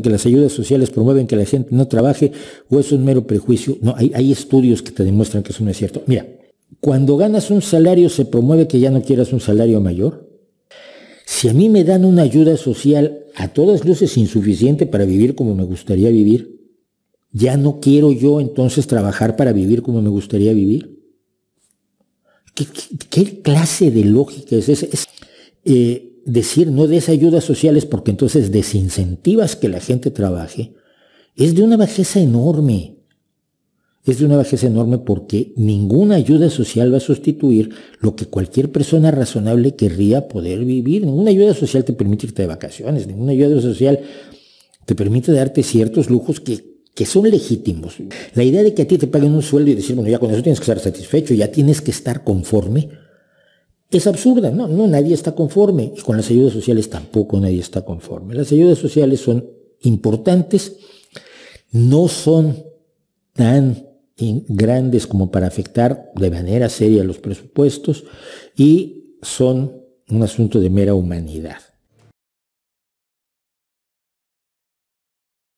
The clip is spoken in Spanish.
que las ayudas sociales promueven que la gente no trabaje o es un mero prejuicio. No, hay, estudios que te demuestran que eso no es cierto. Mira, cuando ganas un salario se promueve que ya no quieras un salario mayor. Si a mí me dan una ayuda social a todas luces insuficiente para vivir como me gustaría vivir, ya no quiero yo entonces trabajar para vivir como me gustaría vivir. ¿Qué, clase de lógica es esa? Eh, decir no des ayudas sociales porque entonces desincentivas que la gente trabaje, es de una bajeza enorme. Es de una bajeza enorme porque ninguna ayuda social va a sustituir lo que cualquier persona razonable querría poder vivir. Ninguna ayuda social te permite irte de vacaciones, ninguna ayuda social te permite darte ciertos lujos que, que son legítimos. La idea de que a ti te paguen un sueldo y decir, bueno, ya con eso tienes que estar satisfecho, ya tienes que estar conforme, es absurda. No, no, nadie está conforme. Y con las ayudas sociales tampoco nadie está conforme. Las ayudas sociales son importantes, no son tan grandes como para afectar de manera seria los presupuestos y son un asunto de mera humanidad.